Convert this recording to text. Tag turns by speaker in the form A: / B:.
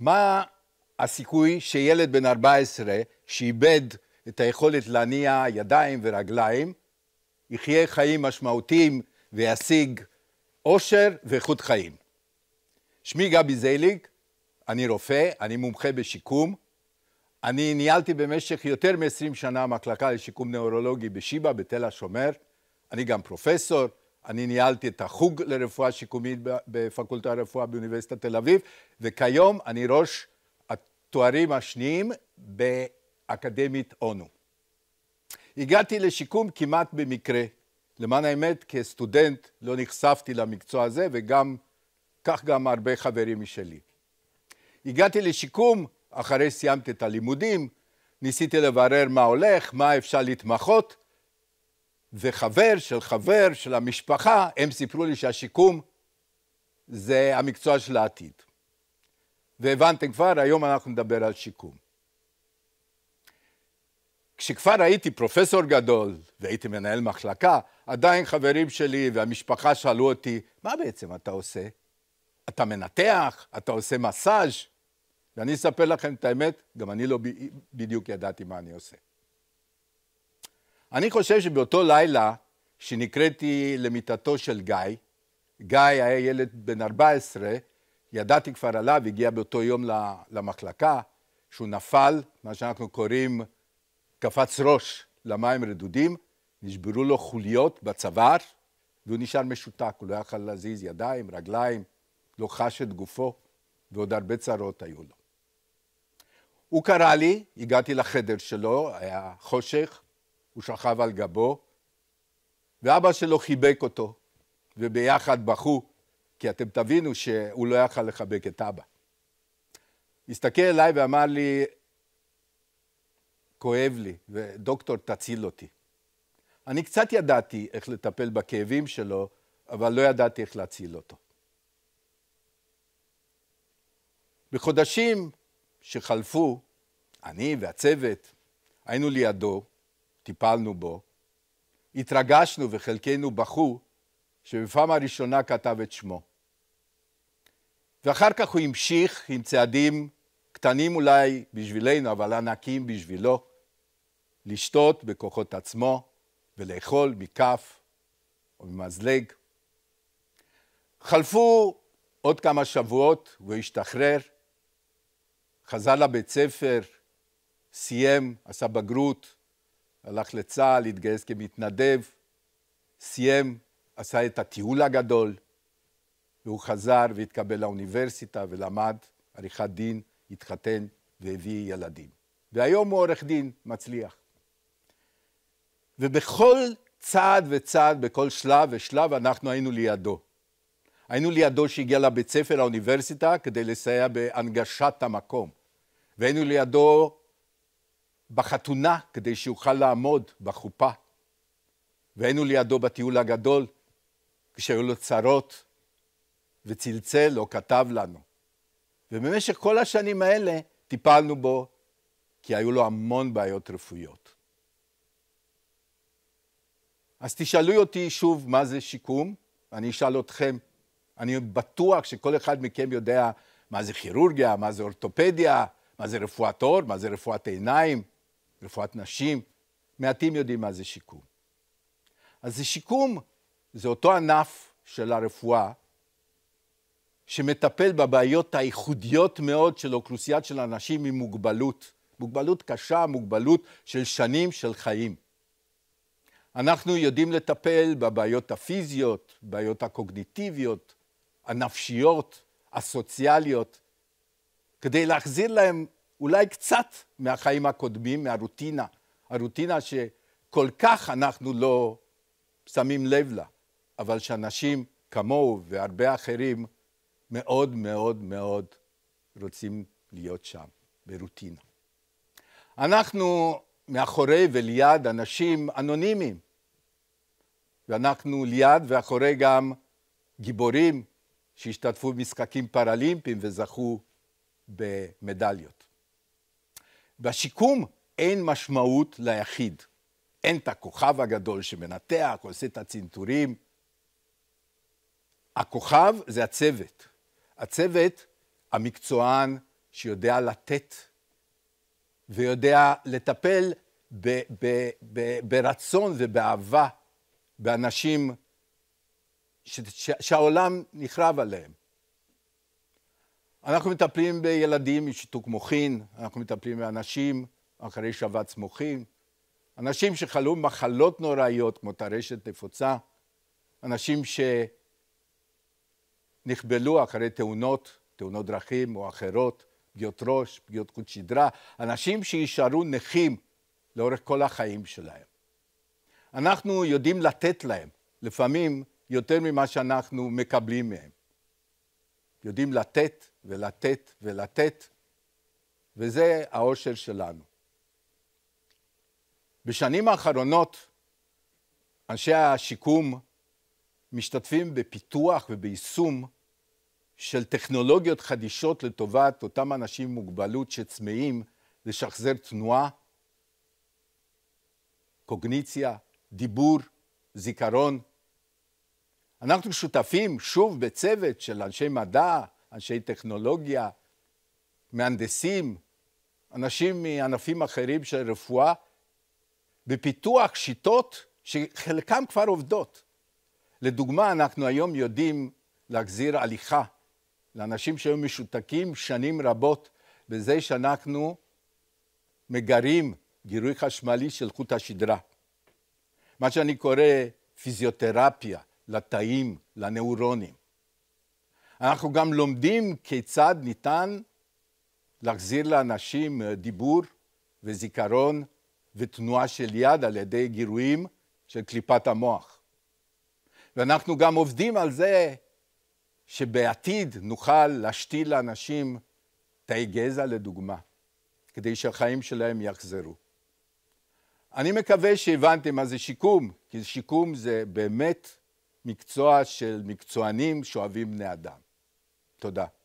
A: מה הסיכוי שילד בן 14 שאיבד את היכולת להניע ידיים ורגליים, יחיה חיים משמעותיים וישיג עושר ואיכות חיים. שמי גבי זליג, אני רופא, אני מומחה בשיקום. אני ניהלתי במשך יותר מ-20 שנה מחלקה לשיקום נאורולוגי בשיבא, בתל השומר. אני גם פרופסור, אני ניהלתי את החוג לרפואה שיקומית בפקולטה לרפואה באוניברסיטת תל אביב, וכיום אני ראש התוארים השניים באקדמית אונו. הגעתי לשיקום כמעט במקרה. למען האמת, כסטודנט לא נחשפתי למקצוע הזה, וגם, כך גם הרבה חברים משלי. הגעתי לשיקום אחרי סיימתי את הלימודים, ניסיתי לברר מה הולך, מה אפשר להתמחות, וחבר של חבר של המשפחה, הם סיפרו לי שהשיקום זה המקצוע של העתיד. והבנתם כבר, היום אנחנו נדבר על שיקום. כשכבר הייתי פרופסור גדול והייתי מנהל מחלקה, עדיין חברים שלי והמשפחה שאלו אותי, מה בעצם אתה עושה? אתה מנתח? אתה עושה מסאז'? ואני אספר לכם את האמת, גם אני לא בדיוק ידעתי מה אני עושה. אני חושב שבאותו לילה שנקראתי למיטתו של גיא, גיא היה ילד בן 14, ידעתי כבר עליו, הגיע באותו יום למחלקה, שהוא נפל, מה שאנחנו קוראים קפץ ראש למים רדודים, נשברו לו חוליות בצוואר, והוא נשאר משותק, הוא לא יכל להזיז ידיים, רגליים, לא חש את גופו, ועוד הרבה צרות היו לו. הוא קרא לי, הגעתי לחדר שלו, היה חושך, הוא שכב על גבו, ואבא שלו חיבק אותו, וביחד בכו, כי אתם תבינו שהוא לא יכל לחבק את אבא. הסתכל אליי ואמר לי, כואב לי, ודוקטור, תציל אותי. אני קצת ידעתי איך לטפל בכאבים שלו, אבל לא ידעתי איך להציל אותו. בחודשים שחלפו, אני והצוות היינו לידו, טיפלנו בו, התרגשנו וחלקנו בכו, שבפעם הראשונה כתב את שמו. ואחר כך הוא המשיך עם צעדים קטנים אולי בשבילנו, אבל ענקים בשבילו, לשתות בכוחות עצמו ולאכול מכף או ממזלג. חלפו עוד כמה שבועות והוא השתחרר, חזר לבית ספר, סיים, עשה בגרות, הלך לצה"ל, התגייס כמתנדב, סיים, עשה את הטיול הגדול, והוא חזר והתקבל לאוניברסיטה ולמד עריכת דין, התחתן והביא ילדים. והיום הוא עורך דין מצליח. ובכל צעד וצעד, בכל שלב ושלב, אנחנו היינו לידו. היינו לידו שהגיע לבית ספר, לאוניברסיטה, כדי לסייע בהנגשת המקום. והיינו לידו בחתונה כדי שיוכל לעמוד בחופה. והיינו לידו בטיול הגדול, כשהיו לו צרות, וצלצל או כתב לנו. ובמשך כל השנים האלה טיפלנו בו, כי היו לו המון בעיות רפואיות. אז תשאלו אותי שוב מה זה שיקום, אני אשאל אתכם, אני בטוח שכל אחד מכם יודע מה זה כירורגיה, מה זה אורתופדיה, מה זה רפואת עור, מה זה רפואת עיניים, רפואת נשים, מעטים יודעים מה זה שיקום. אז זה שיקום, זה אותו ענף של הרפואה שמטפל בבעיות הייחודיות מאוד של אוכלוסיית של אנשים עם מוגבלות, מוגבלות קשה, מוגבלות של שנים של חיים. אנחנו יודעים לטפל בבעיות הפיזיות, בעיות הקוגניטיביות, הנפשיות, הסוציאליות, כדי להחזיר להם אולי קצת מהחיים הקודמים, מהרוטינה, הרוטינה שכל כך אנחנו לא שמים לב לה, אבל שאנשים כמוהו והרבה אחרים מאוד מאוד מאוד רוצים להיות שם, ברוטינה. אנחנו מאחורי וליד אנשים אנונימיים, ואנחנו ליד ואחורי גם גיבורים שהשתתפו במשחקים פראלימפיים וזכו במדליות. בשיקום אין משמעות ליחיד. אין את הכוכב הגדול שמנתח, עושה את הצנתורים. הכוכב זה הצוות. הצוות המקצוען שיודע לתת ויודע לטפל ב- ב- ב- ברצון ובאהבה באנשים ש- ש- שהעולם נחרב עליהם. אנחנו מטפלים בילדים עם שיתוק מוחין, אנחנו מטפלים באנשים אחרי שבץ מוחין, אנשים שחלו מחלות נוראיות כמו טרשת נפוצה, אנשים שנחבלו אחרי תאונות, תאונות דרכים או אחרות, פגיעות ראש, פגיעות חוט שדרה, אנשים שישארו נכים לאורך כל החיים שלהם. אנחנו יודעים לתת להם, לפעמים יותר ממה שאנחנו מקבלים מהם. יודעים לתת ולתת ולתת, וזה העושר שלנו. בשנים האחרונות אנשי השיקום משתתפים בפיתוח וביישום של טכנולוגיות חדישות לטובת אותם אנשים עם מוגבלות שצמאים לשחזר תנועה, קוגניציה, דיבור, זיכרון, אנחנו שותפים שוב בצוות של אנשי מדע, אנשי טכנולוגיה, מהנדסים, אנשים מענפים אחרים של רפואה, בפיתוח שיטות שחלקם כבר עובדות. לדוגמה, אנחנו היום יודעים להחזיר הליכה לאנשים שהיו משותקים שנים רבות בזה שאנחנו מגרים גירוי חשמלי של חוט השדרה. מה שאני קורא פיזיותרפיה. לתאים, לנאורונים. אנחנו גם לומדים כיצד ניתן להחזיר לאנשים דיבור וזיכרון ותנועה של יד על ידי גירויים של קליפת המוח. ואנחנו גם עובדים על זה שבעתיד נוכל להשתיל לאנשים תאי גזע לדוגמה, כדי שהחיים שלהם יחזרו. אני מקווה שהבנתם מה זה שיקום, כי שיקום זה באמת מקצוע של מקצוענים שאוהבים בני אדם. תודה.